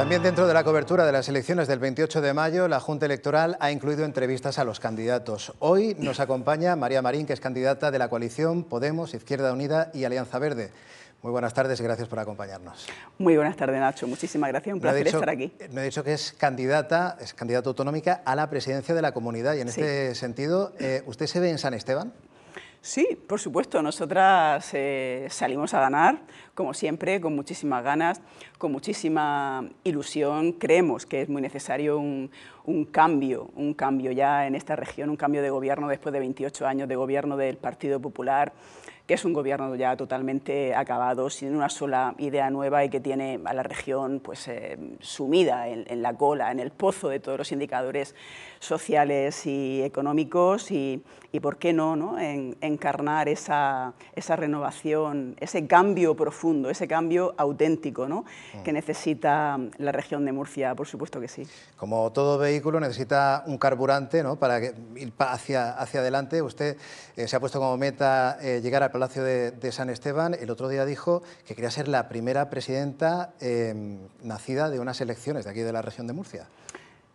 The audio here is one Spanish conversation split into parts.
También dentro de la cobertura de las elecciones del 28 de mayo, la Junta Electoral ha incluido entrevistas a los candidatos. Hoy nos acompaña María Marín, que es candidata de la coalición Podemos, Izquierda Unida y Alianza Verde. Muy buenas tardes, y gracias por acompañarnos. Muy buenas tardes, Nacho. Muchísimas gracias, un placer estar aquí. Eh, me he dicho que es candidata, es candidata autonómica a la presidencia de la comunidad y en este sentido, eh, ¿usted se ve en San Esteban? Sí, por supuesto, nosotras eh, salimos a ganar, como siempre, con muchísimas ganas, con muchísima ilusión. Creemos que es muy necesario un, un, cambio, un cambio ya en esta región, un cambio de gobierno después de 28 años de gobierno del Partido Popular que es un gobierno ya totalmente acabado, sin una sola idea nueva y que tiene a la región pues, eh, sumida en, la cola, en el pozo de todos los indicadores sociales y económicos y, por qué no, ¿no? encarnar esa, renovación, ese cambio profundo, ese cambio auténtico mm. que necesita la región de Murcia, por supuesto que sí. Como todo vehículo necesita un carburante ¿no? para ir hacia, hacia adelante, usted eh, se ha puesto como meta eh, llegar al Palacio de, San Esteban, el otro día dijo que quería ser la primera presidenta em, nacida de unas elecciones de aquí de la región de Murcia.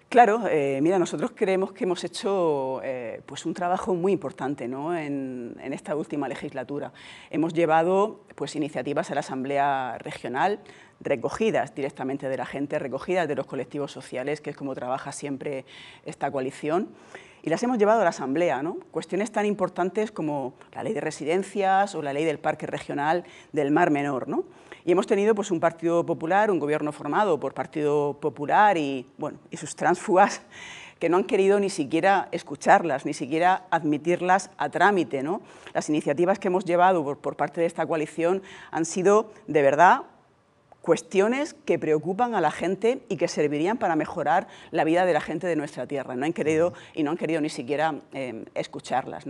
Claro, eh, mira, nosotros creemos que hemos hecho eh, pues un trabajo muy importante en, esta última legislatura. Hemos llevado pues, iniciativas a la Asamblea Regional recogidas directamente de la gente, recogidas de los colectivos sociales, que es como trabaja siempre esta coalición y las hemos llevado a la Asamblea. ¿no? Cuestiones tan importantes como la ley de residencias o la ley del Parque Regional del Mar Menor. ¿no? Y hemos tenido pues, un Partido Popular, un gobierno formado por Partido Popular y, bueno, y sus tránsfugas que no han querido ni siquiera escucharlas, ni siquiera admitirlas a trámite. ¿no? Las iniciativas que hemos llevado por, por parte de esta coalición han sido de verdad cuestiones que preocupan a la gente y que servirían para mejorar la vida de la gente de nuestra tierra. No han querido y no han querido ni siquiera em, escucharlas.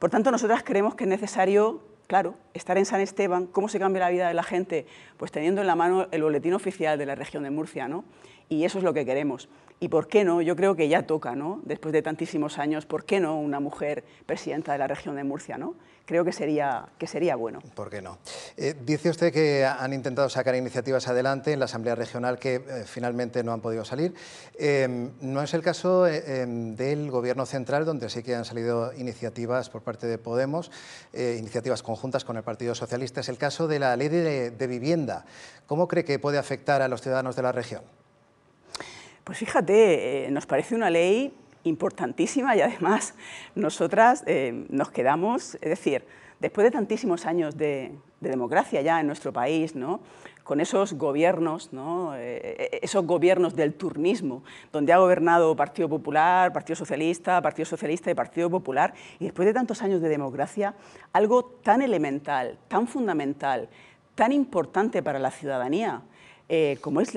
Por tanto, nosotras creemos que es necesario, claro, estar en San Esteban. ¿Cómo se cambia la vida de la gente? Pues teniendo en la mano el boletín oficial de la región de Murcia, ¿no? y eso es lo que queremos. ¿Y por qué no? Yo creo que ya toca, ¿no? Después de tantísimos años, ¿por qué no una mujer presidenta de la región de Murcia, ¿no? Creo que sería, que sería bueno. ¿Por qué no? Eh, dice usted que han intentado sacar iniciativas adelante en la Asamblea Regional que eh, finalmente no han podido salir. Em, no es el caso eh, em, del Gobierno Central, donde sí que han salido iniciativas por parte de Podemos, iniciativas conjuntas con el Partido Socialista. Es el caso de la ley de, de vivienda. ¿Cómo cree que puede afectar a los ciudadanos de la región? Pues fíjate, eh, nos parece una ley importantísima y además nosotras eh, nos quedamos, es decir, después de tantísimos años de, democracia ya en nuestro país, ¿no? con esos gobiernos, eh, esos gobiernos del turnismo, donde ha gobernado Partido Popular, Partido Socialista, Partido Socialista y Partido Popular, y después de tantos años de democracia, algo tan elemental, tan fundamental, tan importante para la ciudadanía, como es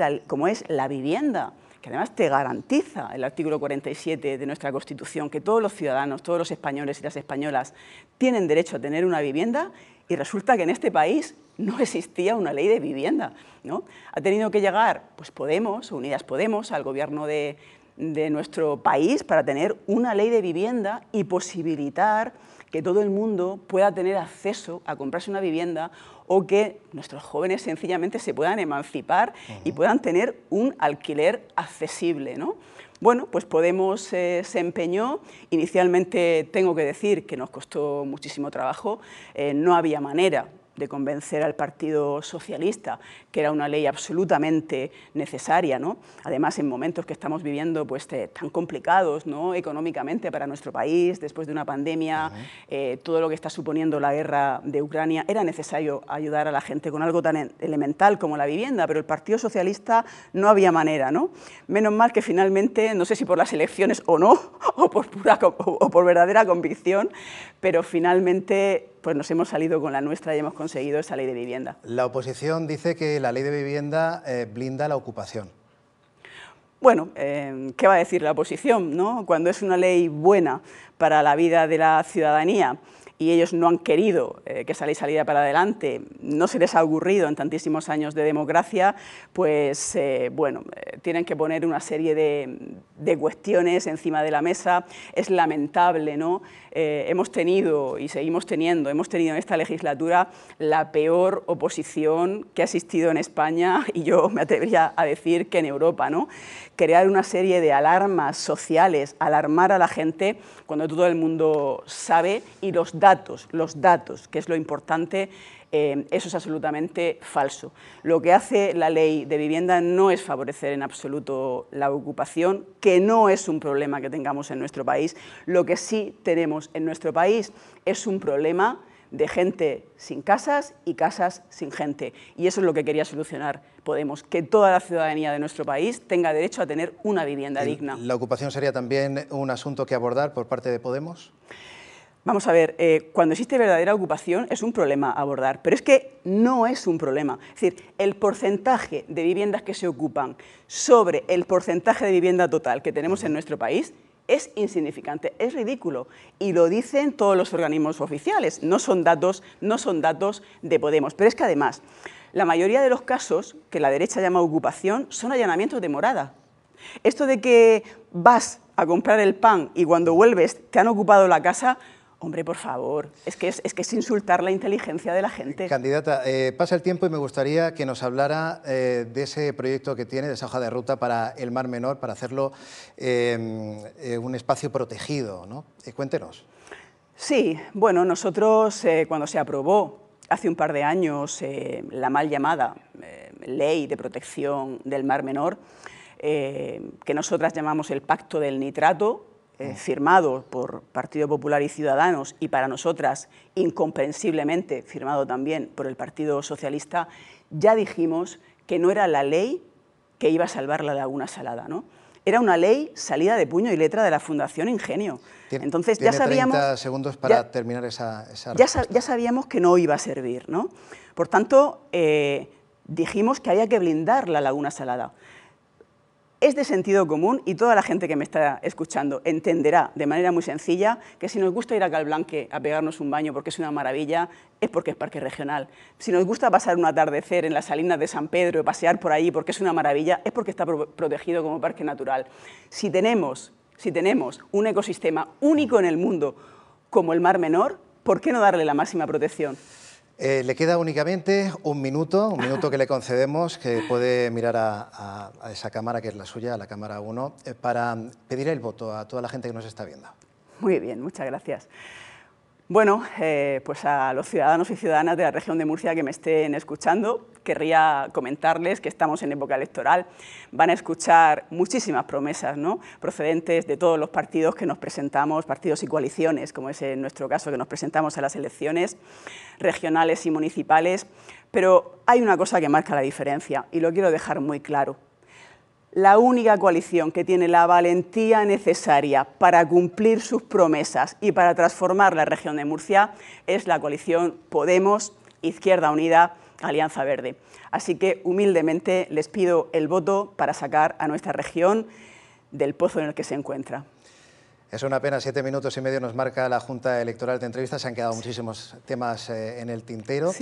la vivienda, que además te garantiza el artículo 47 de nuestra Constitución, que todos los ciudadanos, todos los españoles y las españolas tienen derecho a tener una vivienda, y resulta que en este país no existía una ley de vivienda. ¿no? Ha tenido que llegar pues, Podemos, Unidas Podemos, al gobierno de, de nuestro país para tener una ley de vivienda y posibilitar que todo el mundo pueda tener acceso a comprarse una vivienda o que nuestros jóvenes sencillamente se puedan emancipar y puedan tener un alquiler accesible. Bueno, pues Podemos eh, se empeñó. Inicialmente tengo que decir que nos costó muchísimo trabajo, eh, no había manera de convencer al Partido Socialista, que era una ley absolutamente necesaria, ¿no? además en momentos que estamos viviendo pues, eh, tan complicados ¿no? económicamente para nuestro país, después de una pandemia, eh, todo lo que está suponiendo la guerra de Ucrania, era necesario ayudar a la gente con algo tan elemental como la vivienda, pero el Partido Socialista no había manera. ¿no? Menos mal que finalmente, no sé si por las elecciones o no, o por, o por verdadera convicción, pero finalmente pues nos hemos salido con la nuestra y hemos conseguido esa ley de vivienda. La oposición dice que la ley de vivienda eh, blinda la ocupación. Bueno, eh, ¿qué va a decir la oposición? No? Cuando es una ley buena para la vida de la ciudadanía y ellos no han querido eh, que esa salida para adelante, no se les ha ocurrido en tantísimos años de democracia, pues eh, bueno, eh, tienen que poner una serie de, de, cuestiones encima de la mesa. Es lamentable, ¿no? hemos tenido y seguimos teniendo, hemos tenido en esta legislatura la peor oposición que ha existido en España y yo me atrevería a decir que en Europa, ¿no? Crear una serie de alarmas sociales, alarmar a la gente cuando todo el mundo sabe, y los datos, los datos, que es lo importante, eh, eso es absolutamente falso. Lo que hace la ley de vivienda no es favorecer en absoluto la ocupación, que no es un problema que tengamos en nuestro país. Lo que sí tenemos en nuestro país es un problema de gente sin casas y casas sin gente. Y eso es lo que quería solucionar Podemos, que toda la ciudadanía de nuestro país tenga derecho a tener una vivienda digna. ¿La ocupación sería también un asunto que abordar por parte de Podemos? Vamos a ver, eh, cuando existe verdadera ocupación es un problema abordar, pero es que no es un problema. Es decir, el porcentaje de viviendas que se ocupan sobre el porcentaje de vivienda total que tenemos en nuestro país es insignificante, es ridículo y lo dicen todos los organismos oficiales, no son datos, no son datos de Podemos, pero es que además la mayoría de los casos que la derecha llama ocupación son allanamientos de morada. Esto de que vas a comprar el pan y cuando vuelves te han ocupado la casa Hombre, por favor, es que es, que es insultar la inteligencia de la gente. Candidata, eh, pasa el tiempo y me gustaría que nos hablara eh, de ese proyecto que tiene, de esa hoja de ruta para el Mar Menor, para hacerlo em, eh, un espacio protegido. ¿no? cuéntenos. Sí, bueno, nosotros cuando se aprobó hace un par de años la mal llamada Ley de Protección del Mar Menor, que nosotras llamamos el Pacto del Nitrato, eh, mm. firmado por Partido Popular y Ciudadanos y para nosotras incomprensiblemente firmado también por el Partido Socialista, ya dijimos que no era la ley que iba a salvar la laguna salada, ¿no? Era una ley salida de puño y letra de la Fundación Ingenio. Entonces ya sabíamos 30 segundos para terminar esa, ya, sabíamos que no iba a servir, Por tanto, eh, dijimos que había que blindar la laguna salada. Es de sentido común y toda la gente que me está escuchando entenderá de manera muy sencilla que si nos gusta ir a Calblanque a pegarnos un baño porque es una maravilla, es porque es parque regional. Si nos gusta pasar un atardecer en las salinas de San Pedro y pasear por ahí porque es una maravilla, es porque está protegido como parque natural. si tenemos un ecosistema único en el mundo como el Mar Menor, ¿por qué no darle la máxima protección? Eh, le queda únicamente un minuto, un minuto que le concedemos, que puede mirar a, esa cámara que es la suya, a la cámara 1, eh, para pedir el voto a toda la gente que nos está viendo. Muy bien, muchas gracias. Bueno, eh, pues a los ciudadanos y ciudadanas de la región de Murcia que me estén escuchando, querría comentarles que estamos en época electoral. Van a escuchar muchísimas promesas ¿no? procedentes de todos los partidos que nos presentamos, partidos y coaliciones, como es en nuestro caso, que nos presentamos a las elecciones regionales y municipales. Pero hay una cosa que marca la diferencia y lo quiero dejar muy claro la única coalición que tiene la valentía necesaria para cumplir sus promesas y para transformar la región de Murcia es la coalición Podemos, Izquierda Unida, Alianza Verde. Así que humildemente les pido el voto para sacar a nuestra región del pozo en el que se encuentra. Es una pena, siete minutos y medio nos marca la Junta Electoral de entrevistas, se han quedado muchísimos temas eh, en el tintero,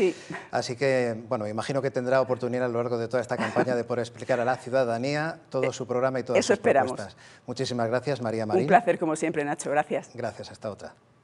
así que, bueno, imagino que tendrá oportunidad a lo largo de toda esta campaña de poder explicar a la ciudadanía todo su programa y todas Eso esperamos. Muchísimas gracias, María María. Un placer, como siempre, Nacho, gracias. Gracias, hasta otra.